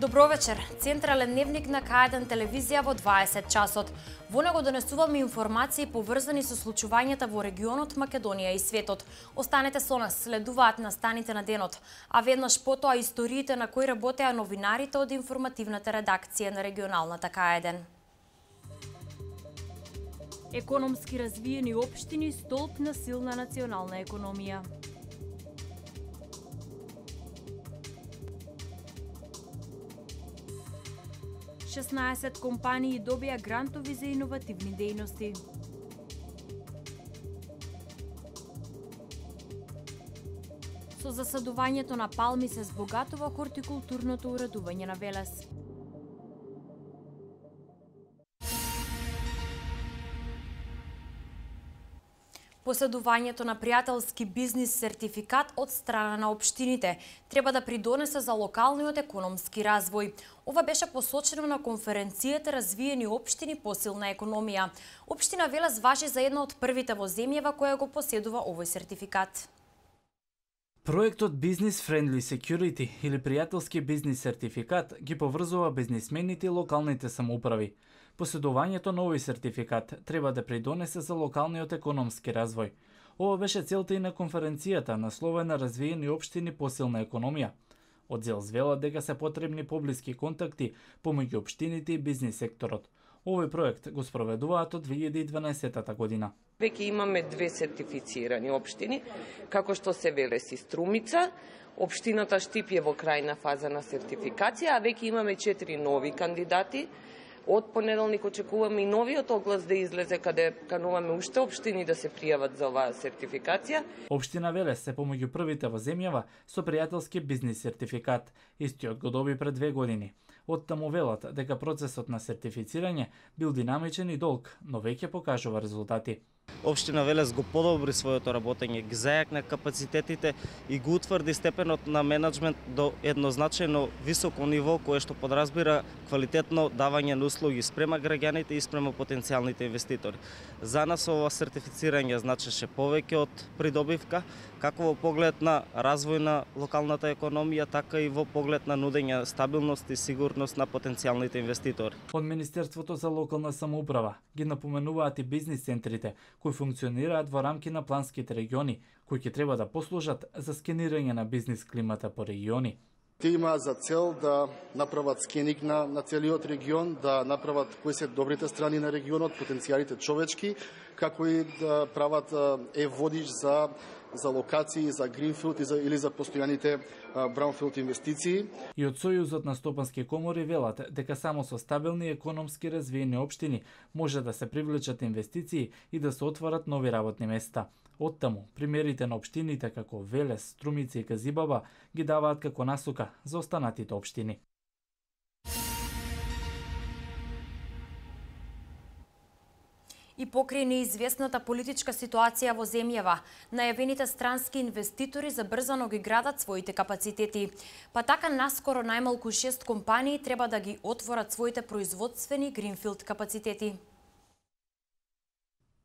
Добро вечер. Централен дневник на Кајден телевизија во 20 часот. Во него донесуваме информации поврзани со случувањата во регионот Македонија и светот. Останете со нас, следуваат настаните на денот, а веднаш потоа историите на кои работеа новинарите од информативната редакција на регионалната Кајден. Економски развиени општини столб на силна национална економија. 16 компании добија грантови за иновативни дејности. Со засадувањето на палми се збогатува хортикултурното уредување на Велес. Поседувањето на пријателски бизнис сертификат од страна на општините треба да придонесе за локалниот економски развој. Ова беше посочено на конференцијата Развиени општини посилна економија. Општина Велас важи за една од првите во земјава која го поседува овој сертификат. Проектот Business Friendly Security или пријателски бизнис сертификат ги поврзува бизнисмените и локалните самоуправи. Поседувањето на овој сертификат треба да придонесе за локалниот економски развој. Ова беше целта и на конференцијата насловена развиени општини посилна економија. Од Зел звела дека се потребни поблиски контакти помеѓу обштините и бизнис секторот. Овој проект го спроведуваат од 2012 година. Веќе имаме две сертифицирани обштини, како што се Велес и Струмица. Обштината Штип е во крајна фаза на сертификација, а веќе имаме четири нови кандидати Од понеделник очекуваме и новиот оглас да излезе каде кануваме уште општини да се пријават за оваа сертификација. Општина Велес се помеѓу првите во земјава со пријателски бизнис сертификат. Истиот го доби пред две години. Од таму велат дека процесот на сертифицирање бил динамичен и долг, но веќе покажува резултати. Обштина Велес го подобри своето работење, ги зајакна капацитетите и го утврди степенот на менеджмент до еднозначено високо ниво кое што подразбира квалитетно давање на услуги спрема граѓаните и спрема потенцијалните инвеститори. За нас ова сертифицирање значеше повеќе од придобивка, како во поглед на развој на локалната економија, така и во поглед на нудење стабилност и сигурност на потенцијалните инвеститори. Од Министерството за локална самоуправа ги напоменуваат и бизнис центрите кои функционираат во рамки на планските региони, кои ќе треба да послужат за скенирање на бизнис климата по региони. Те има за цел да направат скенинг на, на целиот регион, да направат кои се добрите страни на регионот, потенцијалите човечки, како и да прават е водиш за за локации, за гринфилд и за, или за постојаните браунфилд инвестиции. И од Сојузот на стопански комори велат дека само со стабилни економски развиени општини може да се привлечат инвестиции и да се отварат нови работни места. Оттаму, примерите на општините како Велес, Струмици и Казибаба ги даваат како насока за останатите општини. и покрај неизвестната политичка ситуација во земјава, најавените странски инвеститори забрзано ги градат своите капацитети. Па така наскоро најмалку шест компании треба да ги отворат своите производствени гринфилд капацитети.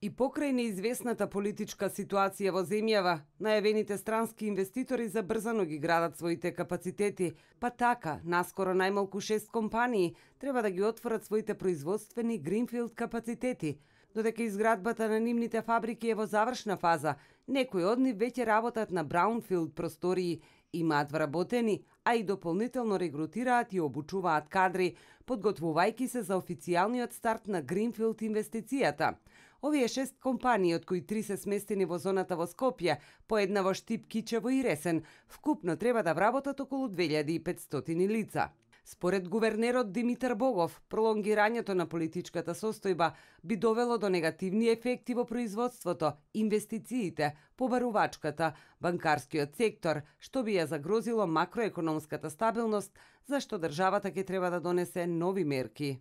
И покрај неизвестната политичка ситуација во земјава, најавените странски инвеститори забрзано ги градат своите капацитети, па така, наскоро најмалку шест компании треба да ги отворат своите производствени гринфилд капацитети – Додека изградбата на нивните фабрики е во завршна фаза, некои од нив веќе работат на браунфилд простории, имаат вработени, а и дополнително регрутираат и обучуваат кадри, подготвувајки се за официјалниот старт на Гринфилд инвестицијата. Овие шест компании, од кои три се сместени во зоната во Скопје, по една во Штип, Кичево и Ресен, вкупно треба да вработат околу 2500 лица. Според гувернерот Димитар Богов, пролонгирањето на политичката состојба би довело до негативни ефекти во производството, инвестициите, побарувачката, банкарскиот сектор, што би ја загрозило макроекономската стабилност, зашто државата ќе треба да донесе нови мерки.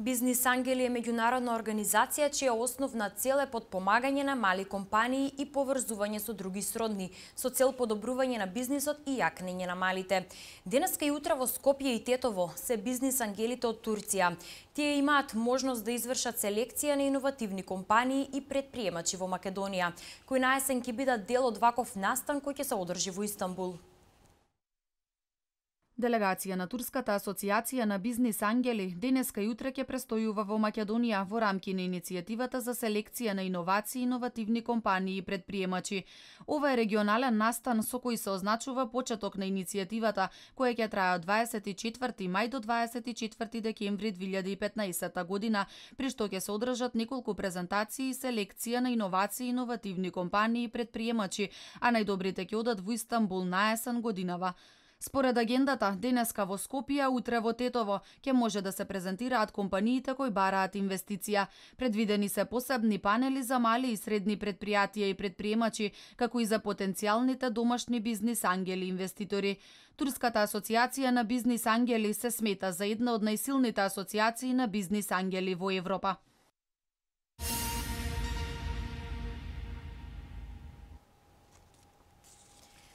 Бизнис Ангели е меѓународна организација чија основна цел е подпомагање на мали компании и поврзување со други сродни, со цел подобрување на бизнисот и јакнење на малите. Денеска и утра во Скопје и Тетово се бизнис ангелите од Турција. Тие имаат можност да извршат селекција на иновативни компании и предприемачи во Македонија, кои наесен ќе бидат дел од ваков настан кој ќе се одржи во Истанбул. Делегација на Турската асоциација на бизнис ангели денеска и утре ќе престојува во Македонија во рамки на иницијативата за селекција на иновации, иновативни компании и предприемачи. Ова е регионален настан со кој се означува почеток на иницијативата која ќе трае од 24 мај до 24 декември 2015 година, при што ќе се одржат неколку презентации и селекција на иновации, иновативни компании и предприемачи, а најдобрите ќе одат во Истанбул на есен годинава. Според агендата, денеска во Скопија, утре во Тетово, ќе може да се презентираат компаниите кои бараат инвестиција. Предвидени се посебни панели за мали и средни предпријатија и предприемачи, како и за потенцијалните домашни бизнис ангели инвеститори. Турската асоциација на бизнис ангели се смета за една од најсилните асоциации на бизнис ангели во Европа.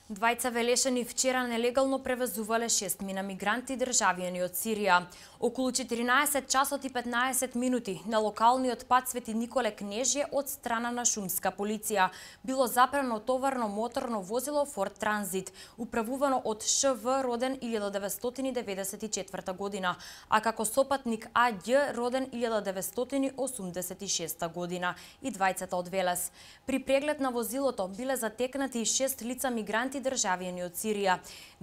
Двајца велешани вчера нелегално превезувале 6 мина мигранти државјани од Сирија. Околу 14 часот и 15 минути на локалниот пат Свети Николе Кнежје од страна на шумска полиција било запрено товарно моторно возило Форд Транзит управувано од ШВ роден 1994 година, а како сопатник Аѓ роден 1986 година и двајцата од Велес. При преглед на возилото биле затекнати шест 6 лица мигранти мигранти државјани од Сирија.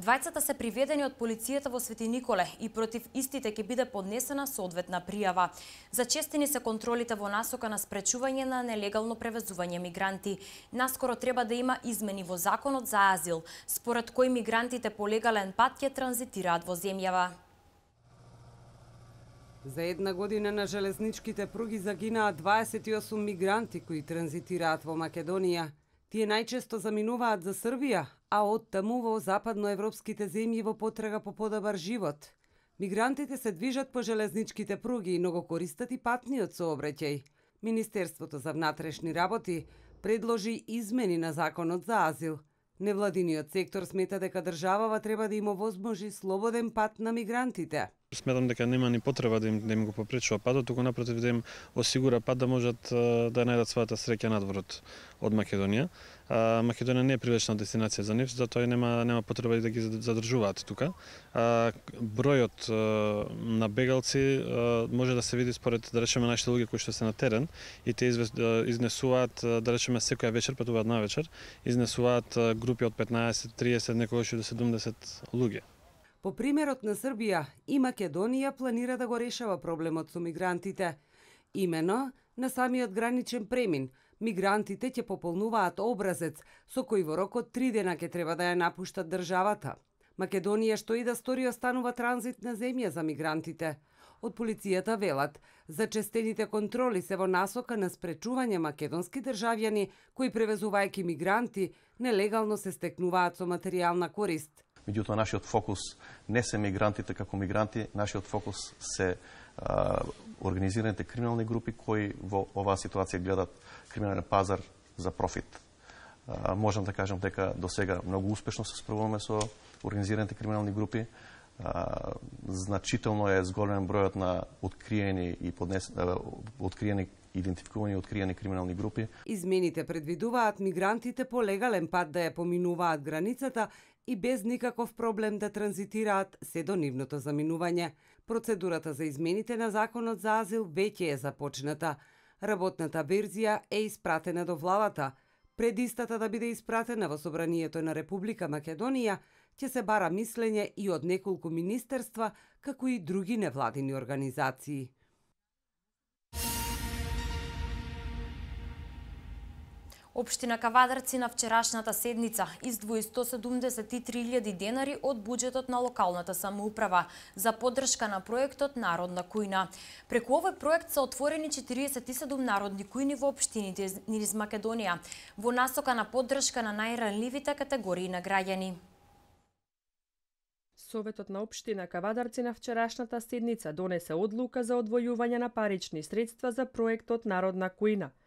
Двајцата се приведени од полицијата во Свети Николе и против истите ќе биде поднесена соодветна пријава. Зачестени се контролите во насока на спречување на нелегално превезување мигранти. Наскоро треба да има измени во законот за азил, според кој мигрантите по легален пат ќе транзитираат во земјава. За една година на железничките пруги загинаа 28 мигранти кои транзитираат во Македонија. Тие најчесто заминуваат за Србија, а од таму во западноевропските земји во потрага по подобар живот. Мигрантите се движат по железничките пруги и многу користат и патниот сообраќај. Министерството за внатрешни работи предложи измени на законот за азил. Невладиниот сектор смета дека државава треба да има возможи слободен пат на мигрантите. Сметам дека нема ни потреба да им, да им го попречува падот, туку напротив да им осигура пад да можат да најдат својата среќа надворот од Македонија. А, Македонија не е привлечна дестинација за нив, затоа нема нема потреба да ги задржуваат тука. А, бројот а, на бегалци а, може да се види според да речеме нашите луѓе кои што се на терен и те извест, а, изнесуваат да речеме секоја вечер патуваат на вечер, изнесуваат групи од 15, 30, некои до 70 луѓе. По примерот на Србија, и Македонија планира да го решава проблемот со мигрантите. Имено, на самиот граничен премин, мигрантите ќе пополнуваат образец со кој во рокот три дена ќе треба да ја напуштат државата. Македонија што и да стори останува транзитна земја за мигрантите. Од полицијата велат, зачестените контроли се во насока на спречување македонски државјани кои превезувајќи мигранти нелегално се стекнуваат со материјална корист. Меѓутоа, нашиот фокус не се мигрантите како мигранти, нашиот фокус се организираните криминални групи кои во оваа ситуација гледат криминален пазар за профит. можам да кажам дека до сега многу успешно се справуваме со организираните криминални групи. значително е зголемен бројот на откриени и поднес, откриени идентификувани и откриени криминални групи. Измените предвидуваат мигрантите по легален пат да ја поминуваат границата и без никаков проблем да транзитираат се до нивното заминување. Процедурата за измените на законот за азил веќе е започната. Работната верзија е испратена до владата. Пред истата да биде испратена во Собранието на Република Македонија, ќе се бара мислење и од неколку министерства, како и други невладини организации. Обштина Кавадарци на вчерашната седница издвои 173.000 денари од буџетот на локалната самоуправа за поддршка на проектот Народна кујна. Преку овој проект се отворени 47 народни кујни во општините низ Македонија во насока на поддршка на најранливите категории на граѓани. Советот на општина Кавадарци на вчерашната седница донесе одлука за одвојување на парични средства за проектот Народна кујна –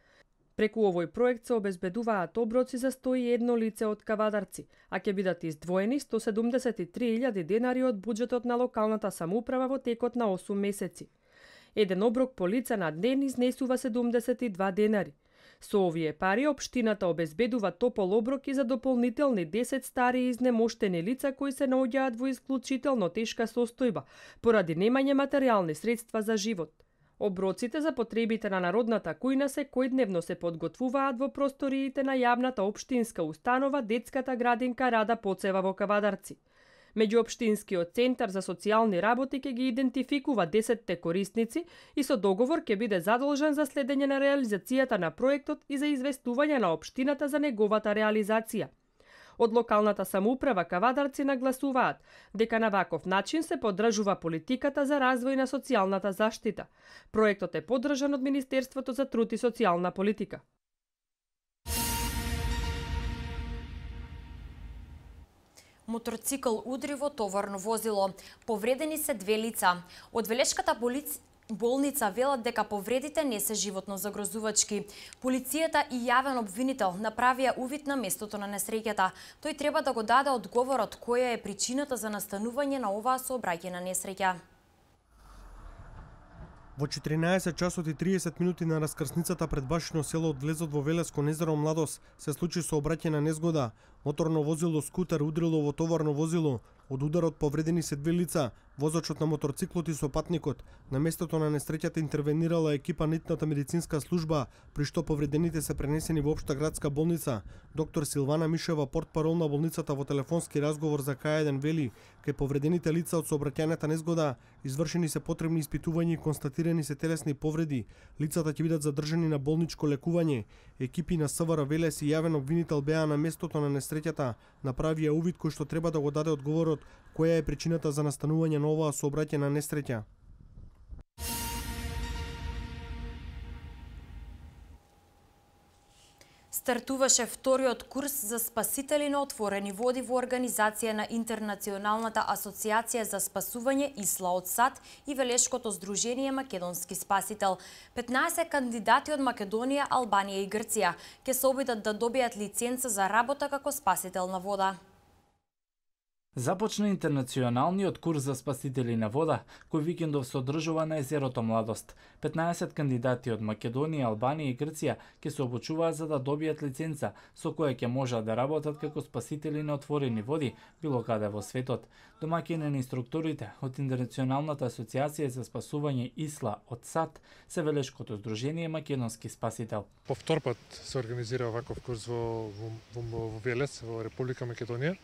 Преку овој проект се обезбедуваат оброци за 101 лице од кавадарци, а ќе бидат издвоени 173.000 денари од буџетот на локалната самоуправа во текот на 8 месеци. Еден оброк по лица на ден изнесува 72 денари. Со овие пари општината обезбедува топол оброки за дополнителни 10 стари и изнемоштени лица кои се наоѓаат во исклучително тешка состојба поради немање материјални средства за живот. Оброците за потребите на народната кујна се којдневно се подготвуваат во просториите на јавната општинска установа детската градинка Рада Поцева во Кавадарци. Меѓуопштинскиот центар за социјални работи ќе ги идентификува 10 корисници и со договор ќе биде задолжен за следење на реализацијата на проектот и за известување на општината за неговата реализација. Од локалната самоуправа Кавадарци нагласуваат дека на ваков начин се поддржува политиката за развој на социјалната заштита. Проектот е поддржан од Министерството за труд и социјална политика. Мотоцикл удри во товарно возило. Повредени се две лица. Од Велешката полиција Болница велат дека повредите не се животно загрозувачки. Полицијата и јавен обвинител направија увид на местото на несреќата. Тој треба да го даде одговорот која е причината за настанување на оваа сообраќена несреќа. Во 14 часот и 30 минути на раскрсницата пред башино село од влезот во Велеско незеро Младос се случи сообраќена незгода. Моторно возило скутер удрило во товарно возило. Од ударот повредени се две лица, Возачот на моторциклот и сопатникот на местото на несреќата интервенирала екипа нитната медицинска служба, при што повредените се пренесени во општа градска болница. Доктор Силвана Мишева, портпарол на болницата во телефонски разговор за кај еден вели, кај повредените лица од сообраќајната незгода извршени се потребни испитувања и констатирани се телесни повреди. Лицата ќе бидат задржани на болничко лекување. Екипи на СВР Велес и јавен обвинител беа на местото на несреќата, направија увид кој што треба да го даде одговорот која е причината за настанување на оваа несреќа. стартуваше вториот курс за спасители на отворени води во Организација на Интернационалната асоциација за спасување ИСЛА од САД и Велешкото сдружение Македонски спасител. 15 кандидати од Македонија, Албанија и Грција ќе се обидат да добијат лиценца за работа како спасител на вода. Започна интернационалниот курс за спасители на вода, кој викендов се одржува на езерото Младост. 15 кандидати од Македонија, Албанија и Грција ќе се обучуваат за да добијат лиценца, со која ќе можат да работат како спасители на отворени води, било каде во светот. Домаќини на инструкторите од Интернационалната асоциација за спасување ИСЛА од САД се Велешкото здружение Македонски спасител. По втор пат се организира ваков курс во, во, во, во Велес, во Република Македонија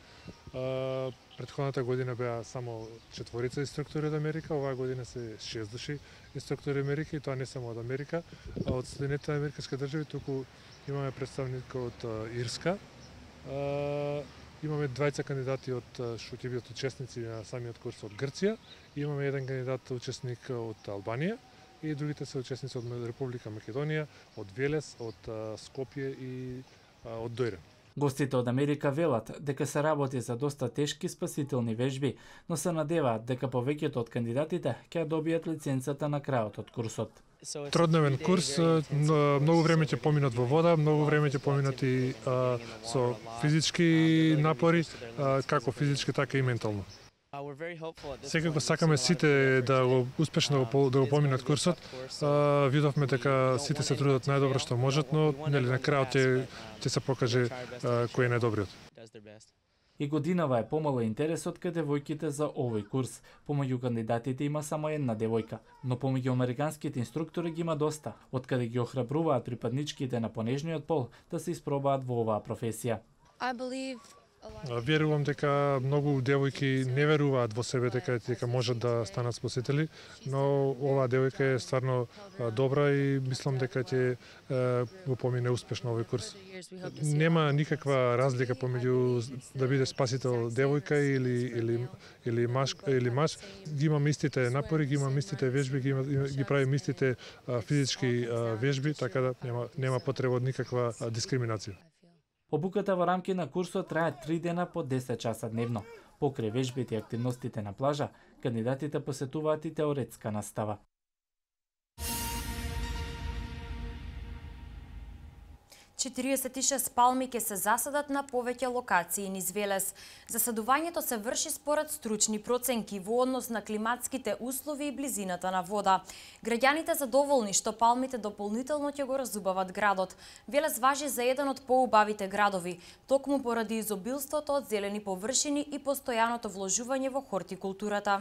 Предходната година беа само четворица инструктори од Америка, оваа година се шест души инструктори од Америка и тоа не само од Америка, а од Соединетите Американски држави, туку имаме представник од Ирска. Имаме двајца кандидати од шутибиот учесници на самиот курс од Грција, имаме еден кандидат учесник од Албанија и другите се учесници од Република Македонија, од Велес, од Скопје и од Дојрен. Гостите од Америка велат дека се работи за доста тешки спасителни вежби, но се надеваат дека повеќето од кандидатите ќе добијат лиценцата на крајот од курсот. Тродневен курс, многу време ќе поминат во вода, многу време ќе поминат и со физички напори, како физички така и ментално. Uh, Секако сакаме сите да го успешно um, да го поминат курсот. Uh, видовме дека сите се трудат најдобро што можат, но нели на крајот ќе um, ќе се покаже кој е најдобриот. И годинава е помала интересот кај девојките за овој курс. Помеѓу кандидатите има само една девојка, но помеѓу американските инструктори ги има доста, од каде ги охрабруваат припадничките на понежниот пол да се испробаат во оваа професија. I believe Верувам дека многу девојки не веруваат во себе дека дека можат да станат спасители, но оваа девојка е стварно добра и мислам дека ќе го помине успешно овој курс. Нема никаква разлика помеѓу да биде спасител девојка или или или маж или маш, ги имам истите напори, ги имам истите вежби, ги, има, ги правим истите физички вежби, така да нема нема потреба од никаква дискриминација. Обуката во рамки на курсот трае 3 дена по 10 часа дневно. Покрај вежбите и активностите на плажа, кандидатите посетуваат и теоретска настава. 46 палми ќе се засадат на повеќе локации низ Велес. Засадувањето се врши според стручни проценки во однос на климатските услови и близината на вода. Граѓаните задоволни што палмите дополнително ќе го разубават градот. Велес важи за еден од поубавите градови, токму поради изобилството од зелени површини и постојаното вложување во хортикултурата.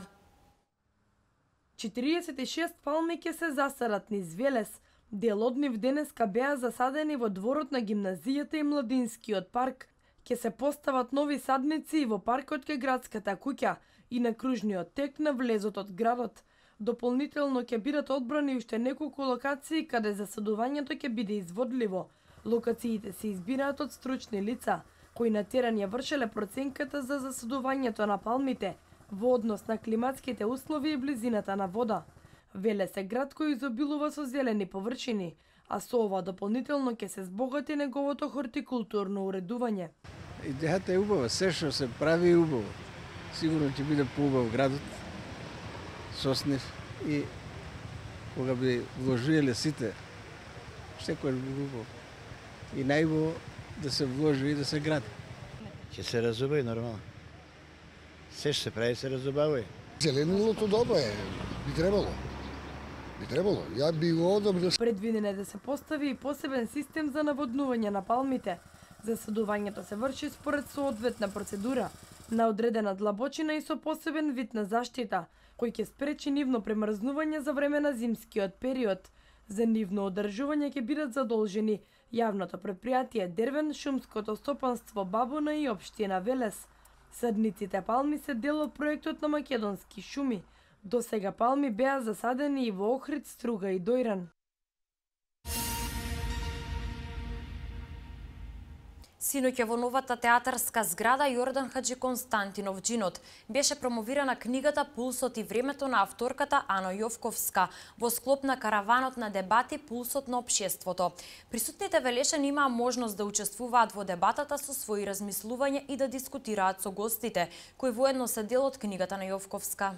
46 палми ќе се засадат низ Велес – Дел од нив денеска беа засадени во дворот на гимназијата и младинскиот парк. ке се постават нови садници и во паркот ке градската куќа и на кружниот тек на влезот од градот. Дополнително ќе бидат одбрани уште неколку локации каде засадувањето ќе биде изводливо. Локациите се избираат од стручни лица, кои на терен ја вршеле проценката за засадувањето на палмите во однос на климатските услови и близината на вода. Веле се град кој изобилува со зелени површини, а со ова дополнително ќе се збогати неговото хортикултурно уредување. Идејата е убава, се што се прави е убаво. Сигурно ќе биде поубав градот, соснив и кога би вложиле сите, секој би убаво. И најубаво да се вложи и да се гради. Ќе се разубави нормално. Се што се прави се разубави. Зеленилото добро е, би требало. Би требало. Ја би го одобрил. Предвиден е да се постави и посебен систем за наводнување на палмите. Засадувањето се врши според соодветна процедура, на одредена длабочина и со посебен вид на заштита, кој ќе спречи нивно премрзнување за време на зимскиот период. За нивно одржување ќе бидат задолжени јавното предпријатие Дервен, Шумското стопанство Бабуна и Обштина Велес. Садниците палми се дел од проектот на Македонски шуми, До сега палми беа засадени и во Охрид, Струга и Дојран. Синоќа во новата театарска зграда Јордан Хаджи Константинов Джинот беше промовирана книгата Пулсот и времето на авторката Ано Јовковска во склоп на караванот на дебати Пулсот на обшеството. Присутните велешани да имаа можност да учествуваат во дебатата со своји размислувања и да дискутираат со гостите кои воедно се дел од книгата на Јовковска.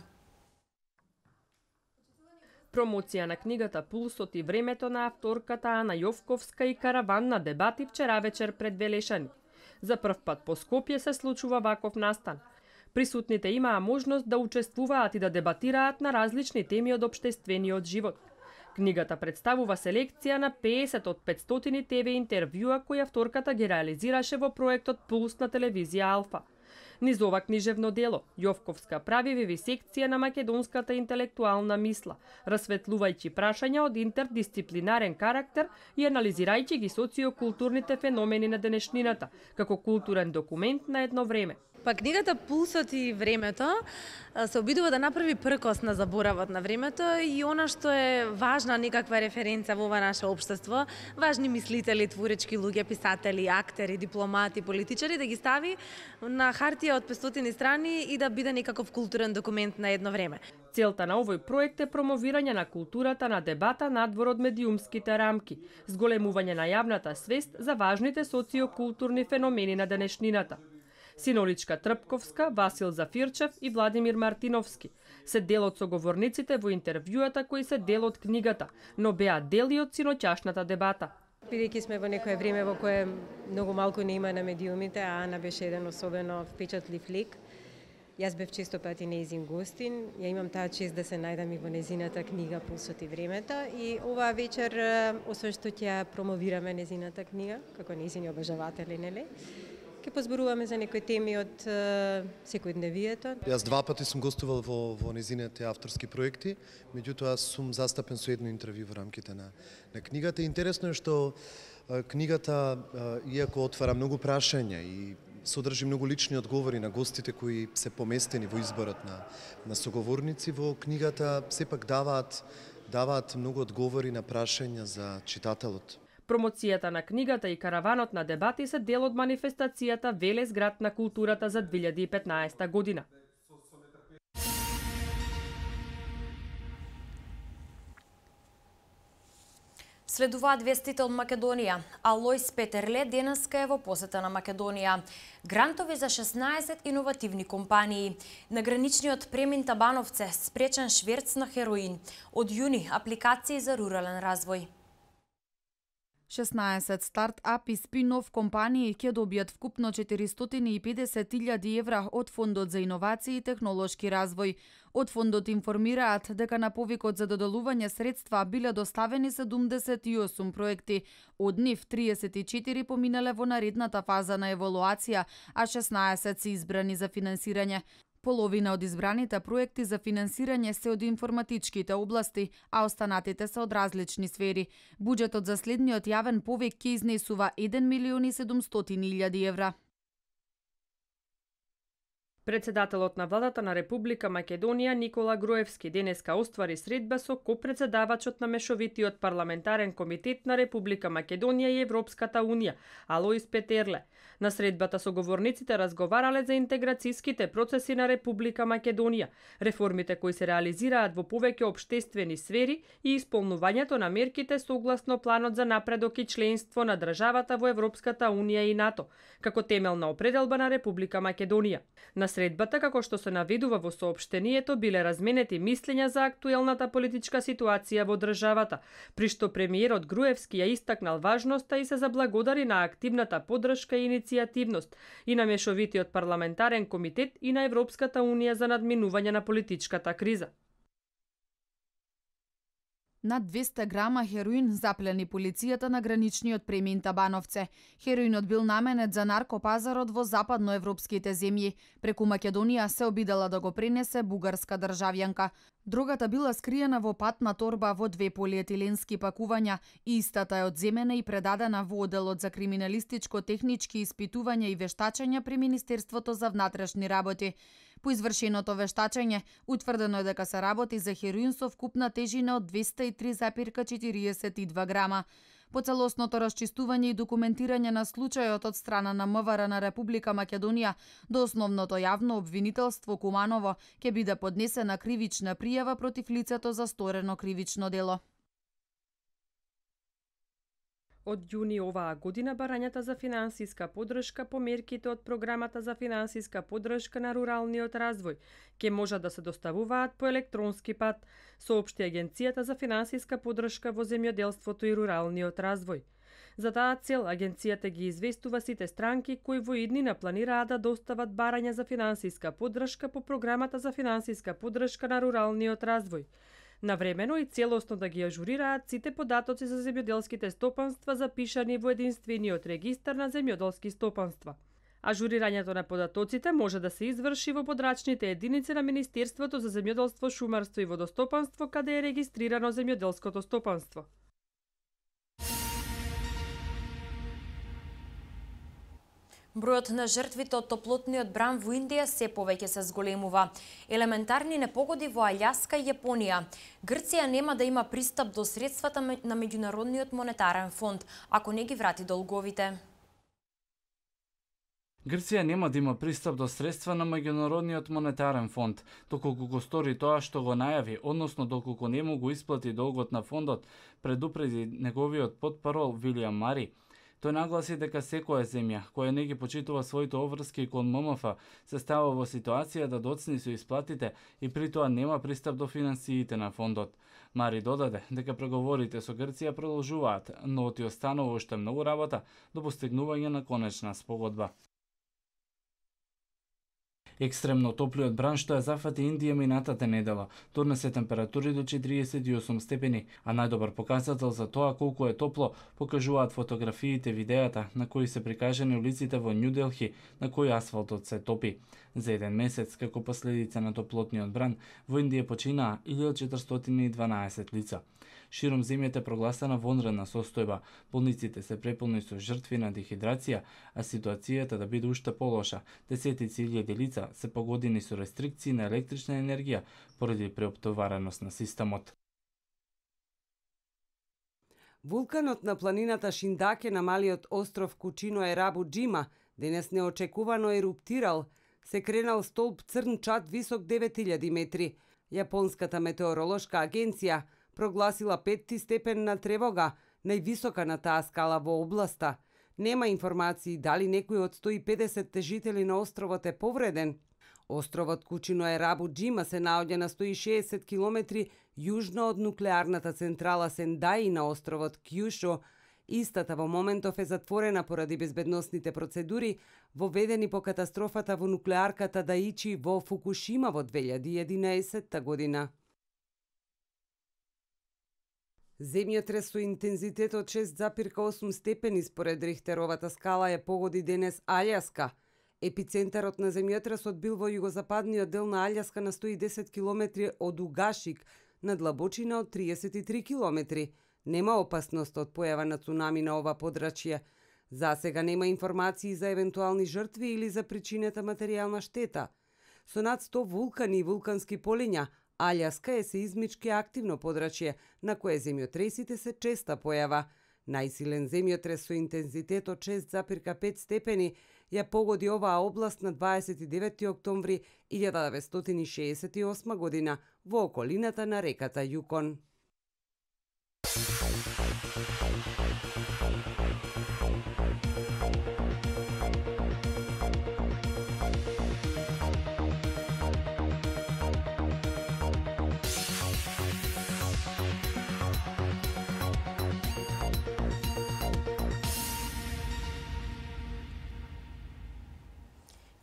Промоција на книгата Пулсот и времето на авторката Ана Јовковска и караван на дебати вчера вечер пред Велешани. За прв пат по Скопје се случува ваков настан. Присутните имаа можност да учествуваат и да дебатираат на различни теми од обштествениот живот. Книгата представува селекција на 50 од 500 ТВ интервјуа кои авторката ги реализираше во проектот Пулс на телевизија Алфа. Низ ова книжевно дело, Јовковска прави веви секција на македонската интелектуална мисла, расветлувајќи прашања од интердисциплинарен карактер и анализирајќи ги социокултурните феномени на денешнината, како културен документ на едно време. Па книгата Пулсот и времето се обидува да направи пркос на заборавот на времето и она што е важна некаква референца во ова наше општество, важни мислители, творечки луѓе, писатели, актери, дипломати, политичари да ги стави на хартија од 500 страни и да биде некаков културен документ на едно време. Целта на овој проект е промовирање на културата на дебата надвор од медиумските рамки, зголемување на јавната свест за важните социокултурни феномени на денешнината – Синоличка Трпковска, Васил Зафирчев и Владимир Мартиновски се дел од соговорниците во интервјуата кои се дел од книгата, но беа дел и од синоќашната дебата. Бидејќи сме во некое време во кое многу малку не има на медиумите, а Ана беше еден особено впечатлив лик. Јас бев често пати неизин гостин, ја имам таа чест да се најдам и во незината книга Пулсот и времето и оваа вечер, освен што ќе промовираме незината книга, како нејзини обожаватели, нели? ќе позборуваме за некои теми од е, секојдневието. Јас два пати сум гостувал во, во низините авторски проекти, меѓутоа сум застапен со едно интервју во рамките на, на книгата. Интересно е што е, книгата, е, иако отвара многу прашања и содржи многу лични одговори на гостите кои се поместени во изборот на, на соговорници во книгата, сепак даваат даваат многу одговори на прашања за читателот Промоцијата на книгата и караванот на дебати се дел од манифестацијата Велес град на културата за 2015 година. Следуваат вестите од Македонија, Алојс Петерле денеска е во посета на Македонија. Грантови за 16 иновативни компании. На граничниот премин Табановце спречен шверц на хероин. Од јуни апликации за рурален развој. 16 стартап и спинов компании ќе добијат вкупно 450.000 евра од Фондот за иновации и технолошки развој. Од фондот информираат дека на повикот за доделување средства биле доставени 78 проекти, од нив 34 поминале во наредната фаза на еволуација, а 16 се избрани за финансирање. Половина од избраните проекти за финансирање се од информатичките области, а останатите се од различни сфери. Буџетот за следниот јавен повек ќе изнесува 1 милион и 700 илјади евра. Председателот на владата на Република Македонија Никола Груевски денеска оствари средба со копредседавачот на мешовитиот парламентарен комитет на Република Македонија и Европската унија Алоис Петерле. На средбата со говорниците разговарале за интеграцијските процеси на Република Македонија, реформите кои се реализираат во повеќе обштествени сфери и исполнувањето на мерките согласно планот за напредок и членство на државата во Европската унија и НАТО, како темелна определба на Република Македонија. На средбата, како што се наведува во соопштението, биле разменети мислења за актуелната политичка ситуација во државата, при што премиерот Груевски ја истакнал важноста и се заблагодари на активната подршка и иницијативност и на мешовитиот парламентарен комитет и на Европската унија за надминување на политичката криза. Над 200 грама хероин заплени полицијата на граничниот премин Табановце. Хероинот бил наменет за наркопазарот во западноевропските земји. Преку Македонија се обидела да го пренесе бугарска државјанка. Другата била скриена во патна торба во две полиетиленски пакувања, истата е одземена и предадена во оделот за криминалистичко технички испитување и вештачење при Министерството за внатрешни работи. По извршеното вештачење, утврдено е дека се работи за хероин со вкупна тежина од 203,42 грама. По целосното расчистување и документирање на случајот од страна на МВР на Република Македонија до основното јавно обвинителство Куманово ќе биде поднесена кривична пријава против лицето за сторено кривично дело. Од јуни оваа година барањата за финансиска подршка по мерките од програмата за финансиска подршка на руралниот развој ќе можат да се доставуваат по електронски пат, соопшти Агенцијата за финансиска подршка во земјоделството и руралниот развој. За таа цел агенцијата ги известува сите странки кои во иднина планираат да достават барања за финансиска подршка по програмата за финансиска подршка на руралниот развој навремено и целосно да ги ажурираат сите податоци за земјоделските стопанства запишани во единствениот регистар на земјоделски стопанства. Ажурирањето на податоците може да се изврши во подрачните единици на Министерството за земјоделство, шумарство и водостопанство каде е регистрирано земјоделското стопанство. Бројот на жртвите од топлотниот бран во Индија се повеќе се зголемува. Елементарни непогоди во Алјаска и Јапонија. Грција нема да има пристап до средствата на Меѓународниот монетарен фонд, ако не ги врати долговите. Грција нема да има пристап до средства на меѓународниот монетарен фонд, доколку го стори тоа што го најави, односно доколку не му го исплати долгот на фондот, предупреди неговиот подпарол Вилијам Мари. Тој нагласи дека секоја земја која не ги почитува своите обврски кон ММФ се става во ситуација да доцни со исплатите и при тоа нема пристап до финансиите на фондот. Мари додаде дека преговорите со Грција продолжуваат, но ти останува уште многу работа до постигнување на конечна спогодба. Екстремно топлиот бран што ја зафати Индија минатата недела донесе температури до 48 степени, а најдобар показател за тоа колку е топло покажуваат фотографиите, видеата на кои се прикажани улиците во Нью Делхи, на кои асфалтот се топи. За еден месец, како последица на топлотниот бран, во Индија починаа 1412 лица широм земјата прогласена вонредна состојба. Болниците се преполни со жртви на дехидрација, а ситуацијата да биде уште полоша. Десетици илјади лица се погодени со рестрикции на електрична енергија поради преоптовареност на системот. Вулканот на планината Шиндаке на малиот остров Кучино Рабу Джима денес неочекувано еруптирал, се кренал столб црн чат висок 9000 метри. Јапонската метеоролошка агенција прогласила петти степен на тревога, највисока на таа скала во областа. Нема информации дали некој од 150 жители на островот е повреден. Островот Кучино е Рабу Джима се наоѓа на 160 километри јужно од нуклеарната централа Сендаи на островот Кјушо. Истата во моментов е затворена поради безбедносните процедури воведени по катастрофата во нуклеарката Даичи во Фукушима во 2011 година. Земјотрес со интензитет од 6,8 степени според Рихтеровата скала е погоди денес Алјаска. Епицентарот на земјотресот бил во југозападниот дел на Алјаска на 110 километри од Угашик, на длабочина од 33 километри. Нема опасност од појава на цунами на ова подрачје. За сега нема информации за евентуални жртви или за причината материјална штета. Со над 100 вулкани и вулкански полиња, Алјаска е сеизмички активно подрачје на кое земјотресите се честа појава. Најсилен земјотрес со интензитет од 6,5 степени ја погоди оваа област на 29 октомври 1968 година во околината на реката Јукон.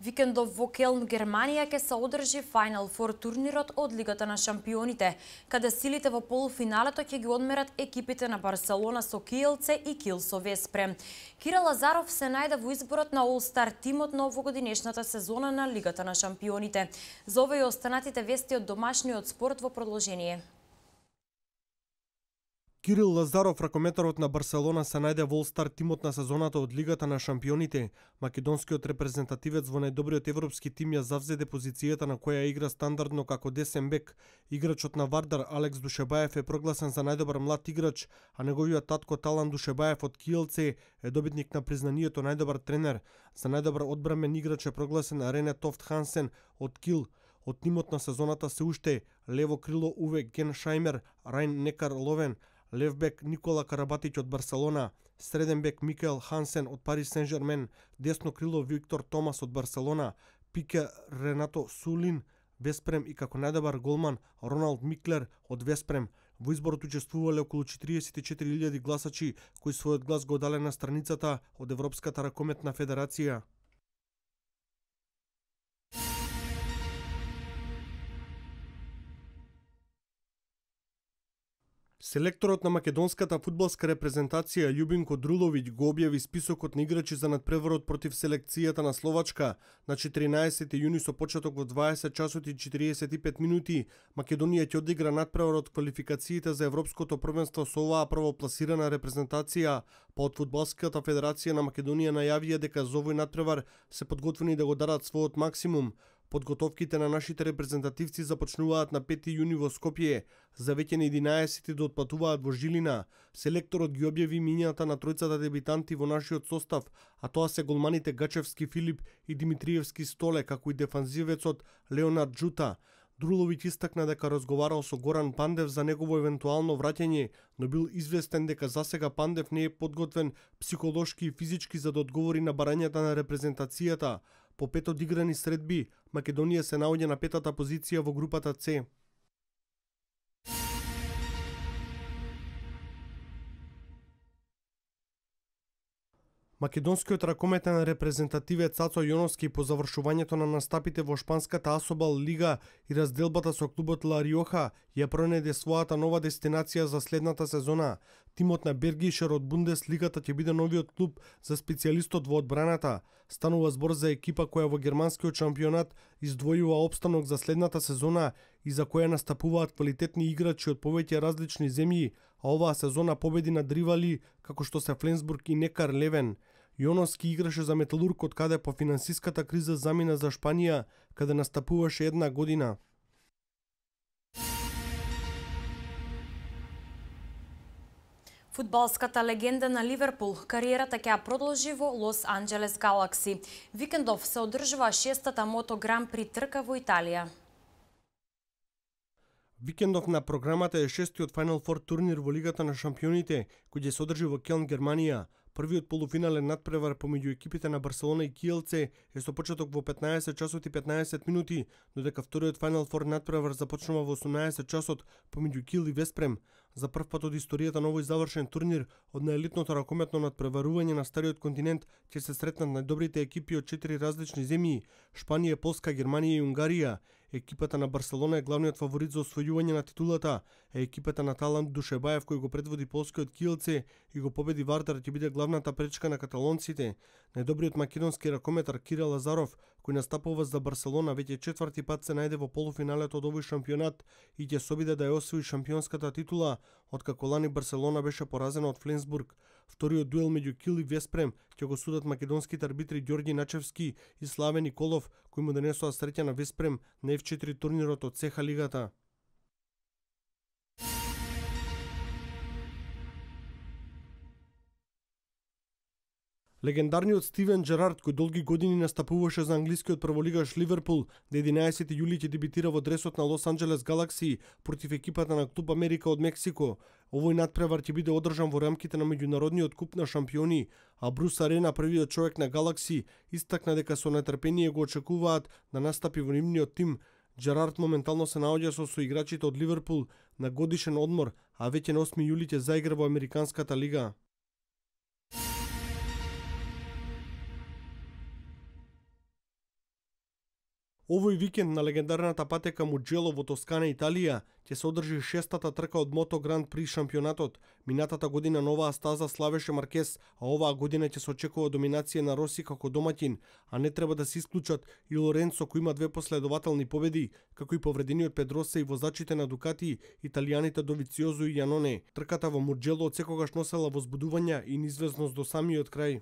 Викендов во Келн, Германија ке се одржи Final Four турнирот од Лигата на шампионите, каде силите во полуфиналето ќе ги одмерат екипите на Барселона со Киелце и Кил со Веспре. Кира Лазаров се најде во изборот на All-Star тимот на овогодинешната сезона на Лигата на шампионите. За овој останатите вести од домашниот спорт во продолжение. Кирил Лазаров, ракометарот на Барселона, се најде во Олстар тимот на сезоната од Лигата на шампионите. Македонскиот репрезентативец во најдобриот европски тим ја завзеде позицијата на која игра стандардно како десен бек. Играчот на Вардар Алекс Душебаев е прогласен за најдобар млад играч, а неговиот татко Талан Душебаев од Киелце е добитник на признанието најдобар тренер. За најдобар одбрамен играч е прогласен Рене Тофт Хансен од Кил. Од тимот на сезоната се уште лево крило Уве Геншаймер, Райн Некар Ловен, левбек Никола Карабатич од Барселона, среденбек Микел Хансен од Париж Сен Жермен, десно крило Виктор Томас од Барселона, пике Ренато Сулин, Веспрем и како најдобар голман Роналд Миклер од Веспрем. Во изборот учествувале околу 44.000 гласачи кои својот глас го дале на страницата од Европската ракометна федерација. Селекторот на македонската фудбалска репрезентација Љубинко Друловиќ го објави списокот на играчи за надпреварот против селекцијата на Словачка на 14 јуни со почеток во 20 часот и 45 минути. Македонија ќе одигра надпреварот квалификациите за Европското првенство со оваа првопласирана репрезентација, па од фудбалската федерација на Македонија најавија дека за овој надпревар се подготвени да го дадат својот максимум. Подготовките на нашите репрезентативци започнуваат на 5 јуни во Скопје, за веќе на 11 да отпатуваат во Жилина. Селекторот ги објави минијата на тројцата дебитанти во нашиот состав, а тоа се голманите Гачевски Филип и Димитриевски Столе, како и дефанзивецот Леонард Джута. Друловиќ истакна дека разговарал со Горан Пандев за негово евентуално враќање, но бил известен дека засега Пандев не е подготвен психолошки и физички за да одговори на барањата на репрезентацијата. По пет одиграни средби, Македонија се наоѓа на петата позиција во групата С. Македонскиот ракометен репрезентативец Цацо Јоновски по завршувањето на настапите во шпанската Асобал лига и разделбата со клубот Ла Риоха ја пронеде својата нова дестинација за следната сезона. Тимот на Бергишер од Бундес лигата ќе биде новиот клуб за специјалистот во одбраната. Станува збор за екипа која во германскиот шампионат издвојува обстанок за следната сезона и за која настапуваат квалитетни играчи од повеќе различни земји, а оваа сезона победи на дривали како што се Фленсбург и Некар Левен. Јоновски играше за Металург од каде по финансиската криза замина за Шпанија, каде настапуваше една година. Футболската легенда на Ливерпул кариерата ќе продолжи во Лос Анджелес Галакси. Викендов се одржува шестата мото Гран при трка во Италија. Викендов на програмата е шестиот Final Four турнир во Лигата на шампионите, кој ќе се одржи во Келн, Германија. Првиот полуфинален надпревар помеѓу екипите на Барселона и Киелце е со почеток во 15 часот и 15 минути, додека вториот Final Four надпревар започнува во 18 часот помеѓу Кил и Веспрем. За прв пат од историјата на овој завршен турнир од елитното ракометно надпреварување на стариот континент ќе се сретнат најдобрите екипи од четири различни земји Шпанија, Полска, Германија и Унгарија. Екипата на Барселона е главниот фаворит за освојување на титулата, а екипата на Талант Душебаев кој го предводи полскиот Килце и го победи Вардар ќе биде главната пречка на каталонците. Најдобриот македонски ракометар Кира Лазаров, кој настапува за Барселона веќе четврти пат се најде во полуфиналето од овој шампионат и ќе собиде да ја освои шампионската титула, откако лани Барселона беше поразена од Флинсбург. Вториот дуел меѓу Кил и Веспрем ќе го судат македонските арбитри Ѓорги Начевски и Славен Николов, кои му донесоа среќа на Веспрем на F4 турнирот од Цеха лигата. Легендарниот Стивен Джерард, кој долги години настапуваше за англискиот прволигаш Ливерпул, на 11 јули ќе дебитира во дресот на Лос Анджелес Галакси против екипата на Клуб Америка од Мексико. Овој надпревар ќе биде одржан во рамките на меѓународниот куп на шампиони, а Брус Арена, првиот човек на Галакси, истакна дека со нетрпение го очекуваат да настапи во нивниот тим. Джерард моментално се наоѓа со соиграчите од Ливерпул на годишен одмор, а веќе на 8 јули ќе заигра во Американската лига. Овој викенд на легендарната патека Муджело во Тоскана, Италија, ќе се одржи шестата трка од Мото Гранд При шампионатот. Минатата година нова стаза славеше Маркес, а оваа година ќе се очекува доминација на Роси како доматин, а не треба да се исклучат и Лоренцо кој има две последователни победи, како и повредениот Педроса и возачите на Дукати, италијаните Довициозо и Јаноне. Трката во Муджело од секогаш носела возбудување и низвезност до самиот крај.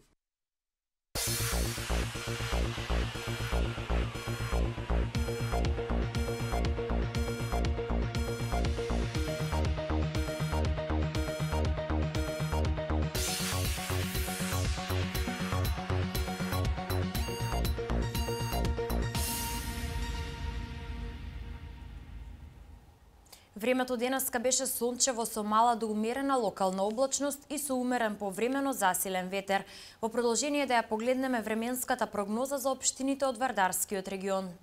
Времето денеска беше сончево со мала до умерена локална облачност и со умерен повремено засилен ветер. Во продолжение да ја погледнеме временската прогноза за општините од Вардарскиот регион.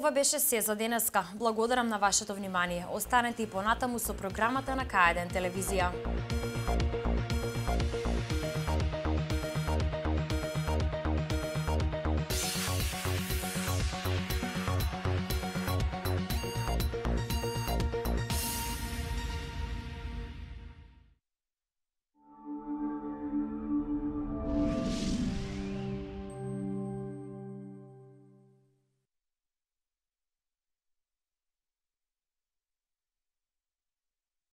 Ова беше се за денеска. Благодарам на вашето внимание. Останете и понатаму со програмата на К1 телевизија.